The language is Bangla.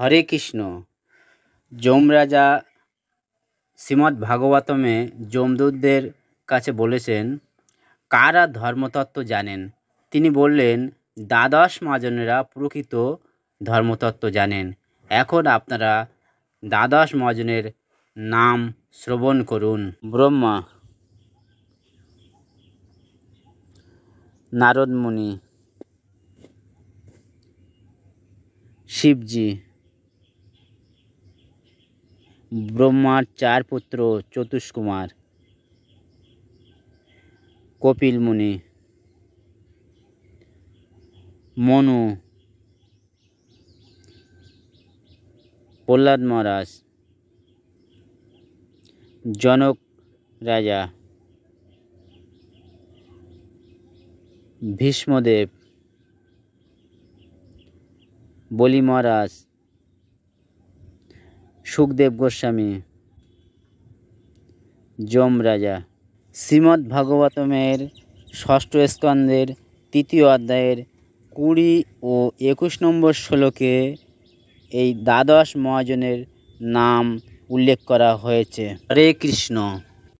হরে কৃষ্ণ যমরাজা শ্রীমদ্ ভাগবতমে যমদূতদের কাছে বলেছেন কারা ধর্মতত্ত্ব জানেন তিনি বললেন দ্বাদশ মহাজনেরা প্রকৃত ধর্মতত্ত্ব জানেন এখন আপনারা দ্বাদশ মহাজনের নাম শ্রবণ করুন ব্রহ্মা নারদমুনি শিবজি ব্রহ্মার চার পুত্র চতুষ্কুমার কপিল মুনি মনু প্রহ্লাদ মহারাজ জনক রাজা ভীষ্মদেব বলি মহারাজ সুখদেব গোস্বামী যম রাজা শ্রীমদ্ ভাগবতমের ষষ্ঠ স্কন্ধের তৃতীয় অধ্যায়ের কুড়ি ও একুশ নম্বর শ্লোকে এই দ্বাদশ মহাজনের নাম উল্লেখ করা হয়েছে হরে কৃষ্ণ